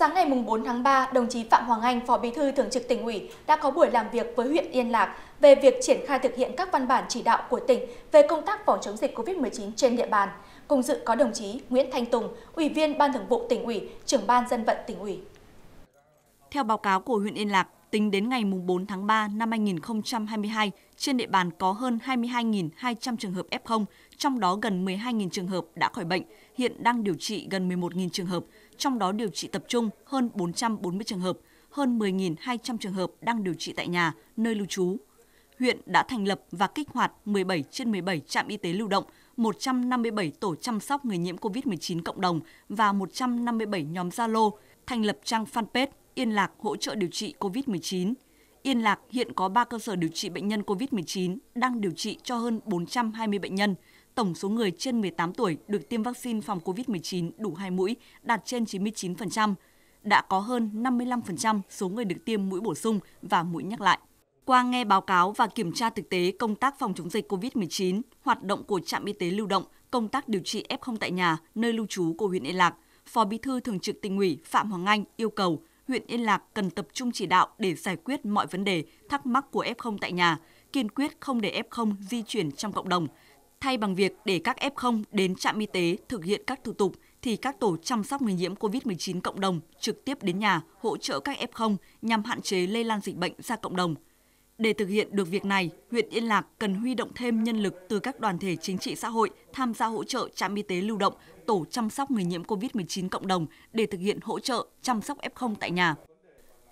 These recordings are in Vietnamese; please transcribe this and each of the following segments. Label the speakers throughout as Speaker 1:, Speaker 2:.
Speaker 1: Sáng ngày 4 tháng 3, đồng chí Phạm Hoàng Anh, Phó Bí thư Thường trực tỉnh ủy đã có buổi làm việc với huyện Yên Lạc về việc triển khai thực hiện các văn bản chỉ đạo của tỉnh về công tác phòng chống dịch COVID-19 trên địa bàn. Cùng dự có đồng chí Nguyễn Thanh Tùng, Ủy viên Ban Thường vụ tỉnh ủy,
Speaker 2: Trưởng ban dân vận tỉnh ủy. Theo báo cáo của huyện Yên Lạc, tính đến ngày 4 tháng 3 năm 2022, trên địa bàn có hơn 22.200 trường hợp F0, trong đó gần 12.000 trường hợp đã khỏi bệnh, hiện đang điều trị gần 11.000 trường hợp, trong đó điều trị tập trung hơn 440 trường hợp, hơn 10.200 trường hợp đang điều trị tại nhà, nơi lưu trú. Huyện đã thành lập và kích hoạt 17 trên 17 trạm y tế lưu động, 157 tổ chăm sóc người nhiễm COVID-19 cộng đồng và 157 nhóm Zalo, thành lập trang fanpage Yên Lạc hỗ trợ điều trị COVID-19. Yên Lạc hiện có 3 cơ sở điều trị bệnh nhân COVID-19 đang điều trị cho hơn 420 bệnh nhân. Tổng số người trên 18 tuổi được tiêm vaccine phòng COVID-19 đủ 2 mũi đạt trên 99%. Đã có hơn 55% số người được tiêm mũi bổ sung và mũi nhắc lại. Qua nghe báo cáo và kiểm tra thực tế công tác phòng chống dịch COVID-19, hoạt động của trạm y tế lưu động, công tác điều trị F0 tại nhà, nơi lưu trú của huyện Yên Lạc, Phó Bí thư Thường trực tỉnh ủy Phạm Hoàng Anh yêu cầu huyện Yên Lạc cần tập trung chỉ đạo để giải quyết mọi vấn đề, thắc mắc của F0 tại nhà, kiên quyết không để F0 di chuyển trong cộng đồng. Thay bằng việc để các F0 đến trạm y tế thực hiện các thủ tục, thì các tổ chăm sóc người nhiễm COVID-19 cộng đồng trực tiếp đến nhà hỗ trợ các F0 nhằm hạn chế lây lan dịch bệnh ra cộng đồng – để thực hiện được việc này, huyện Yên Lạc cần huy động thêm nhân lực từ các đoàn thể chính trị xã hội tham gia hỗ trợ trạm y tế lưu động, tổ chăm sóc người nhiễm COVID-19 cộng đồng để thực hiện hỗ trợ chăm sóc F0 tại nhà.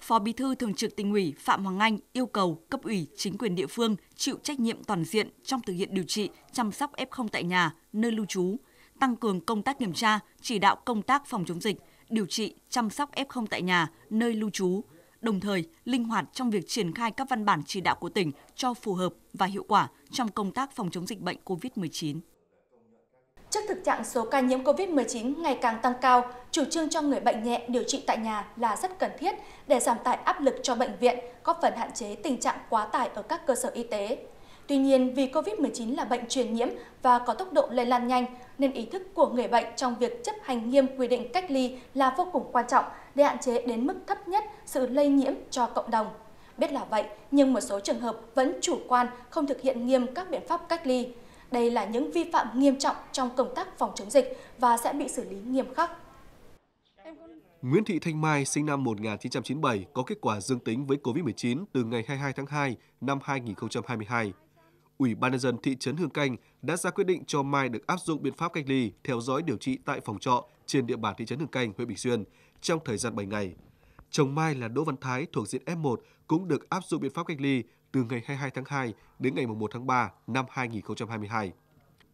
Speaker 2: Phó Bí thư Thường trực Tỉnh ủy Phạm Hoàng Anh yêu cầu cấp ủy, chính quyền địa phương chịu trách nhiệm toàn diện trong thực hiện điều trị, chăm sóc F0 tại nhà, nơi lưu trú, tăng cường công tác kiểm tra, chỉ đạo công tác phòng chống dịch, điều trị, chăm sóc F0 tại nhà, nơi lưu trú, đồng thời linh hoạt trong việc triển khai các văn bản chỉ đạo của tỉnh cho phù hợp và hiệu quả trong công tác phòng chống dịch bệnh COVID-19.
Speaker 1: Trước thực trạng số ca nhiễm COVID-19 ngày càng tăng cao, chủ trương cho người bệnh nhẹ điều trị tại nhà là rất cần thiết để giảm tải áp lực cho bệnh viện, góp phần hạn chế tình trạng quá tải ở các cơ sở y tế. Tuy nhiên, vì COVID-19 là bệnh truyền nhiễm và có tốc độ lây lan nhanh, nên ý thức của người bệnh trong việc chấp hành nghiêm quy định cách ly là vô cùng quan trọng để hạn chế đến mức thấp nhất sự lây nhiễm cho cộng đồng. Biết là vậy, nhưng một số trường hợp vẫn chủ quan không thực hiện nghiêm các biện pháp cách ly. Đây là những vi phạm nghiêm trọng trong công tác phòng chống dịch và sẽ bị xử lý nghiêm khắc.
Speaker 3: Nguyễn Thị Thanh Mai sinh năm 1997 có kết quả dương tính với COVID-19 từ ngày 22 tháng 2 năm 2022. Ủy ban nhân dân thị trấn Hương Canh đã ra quyết định cho Mai được áp dụng biện pháp cách ly, theo dõi điều trị tại phòng trọ trên địa bàn thị trấn Hương Canh, huyện Bình Xuyên trong thời gian 7 ngày. Chồng Mai là Đỗ Văn Thái thuộc diện F1 cũng được áp dụng biện pháp cách ly từ ngày 22 tháng 2 đến ngày 1 tháng 3 năm 2022.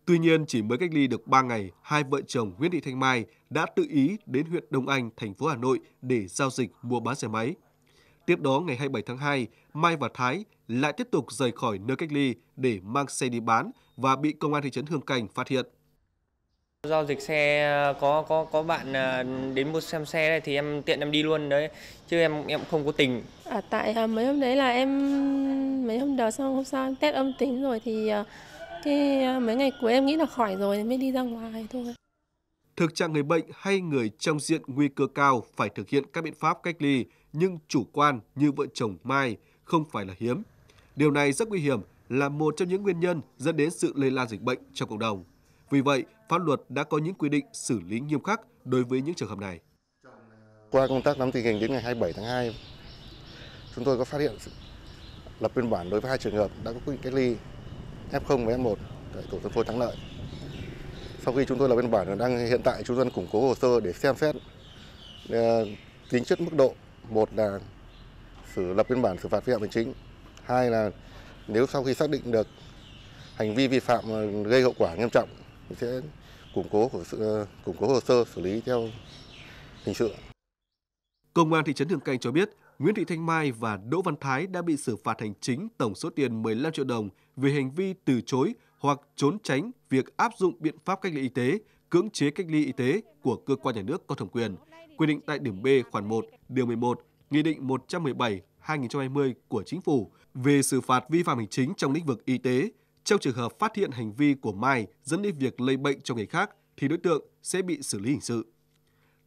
Speaker 3: Tuy nhiên, chỉ mới cách ly được 3 ngày, hai vợ chồng Nguyễn Thị Thanh Mai đã tự ý đến huyện Đông Anh, thành phố Hà Nội để giao dịch mua bán xe máy. Tiếp đó ngày 27 tháng 2, Mai và Thái lại tiếp tục rời khỏi nơi cách ly để mang xe đi bán và bị công an thị trấn Hương Cảnh phát hiện. Giao dịch xe có có có bạn à, đến mua xem xe đây thì em tiện em đi luôn đấy chứ em em không có tình.
Speaker 1: À, tại à, mấy hôm đấy là em mấy hôm đó xong hôm sau test âm tính rồi thì à, cái mấy ngày cuối em nghĩ là khỏi rồi mới đi ra ngoài thôi
Speaker 3: thực trạng người bệnh hay người trong diện nguy cơ cao phải thực hiện các biện pháp cách ly nhưng chủ quan như vợ chồng Mai không phải là hiếm. Điều này rất nguy hiểm là một trong những nguyên nhân dẫn đến sự lây lan dịch bệnh trong cộng đồng. Vì vậy, pháp luật đã có những quy định xử lý nghiêm khắc đối với những trường hợp này. Qua công tác nắm tình hình đến ngày 27 tháng 2, chúng tôi có phát hiện lập biên bản đối với hai trường hợp đã có quy định cách ly F0 và F1 tại tổ dân phố Thắng Lợi sau khi chúng tôi lập biên bản đang hiện tại chúng tôi đang củng cố hồ sơ để xem xét ờ, tính chất mức độ một là xử lập biên bản xử phạt vi phạm hành chính hai là nếu sau khi xác định được hành vi vi phạm ờ, gây hậu quả nghiêm trọng thì sẽ củng cố hồ sơ, củng cố hồ sơ xử lý theo hình sự. Công an thị trấn Thường Canh cho biết Nguyễn Thị Thanh Mai và Đỗ Văn Thái đã bị xử phạt hành chính tổng số tiền 15 triệu đồng vì hành vi từ chối hoặc trốn tránh việc áp dụng biện pháp cách ly y tế, cưỡng chế cách ly y tế của cơ quan nhà nước có thẩm quyền, quy định tại điểm B khoản 1, điều 11, Nghị định 117/2020 của Chính phủ về xử phạt vi phạm hành chính trong lĩnh vực y tế. Trong trường hợp phát hiện hành vi của Mai dẫn đến việc lây bệnh cho người khác thì đối tượng sẽ bị xử lý hình sự.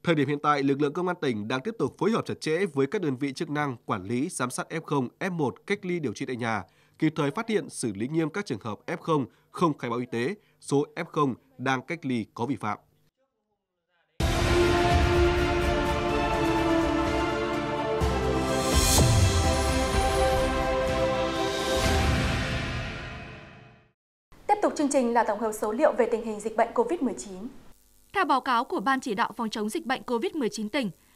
Speaker 3: Thời điểm hiện tại, lực lượng công an tỉnh đang tiếp tục phối hợp chặt chẽ với các đơn vị chức năng quản lý, giám sát F0, F1 cách ly điều trị tại nhà, kịp thời phát hiện xử lý nghiêm các trường hợp F0 không khai báo y tế, số F0 đang cách ly có vi phạm.
Speaker 1: Tiếp tục chương trình là tổng hợp số liệu về tình hình dịch bệnh COVID-19. Theo báo cáo của Ban chỉ đạo phòng chống dịch bệnh COVID-19 tỉnh,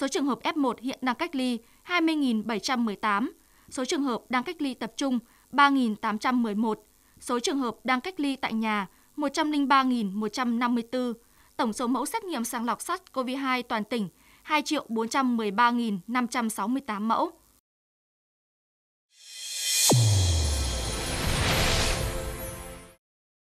Speaker 1: Số trường hợp F1 hiện đang cách ly 20.718, số trường hợp đang cách ly tập trung 3.811, số trường hợp đang cách ly tại nhà 103.154, tổng số mẫu xét nghiệm sàng lọc SARS-CoV-2 toàn tỉnh 2.413.568 mẫu.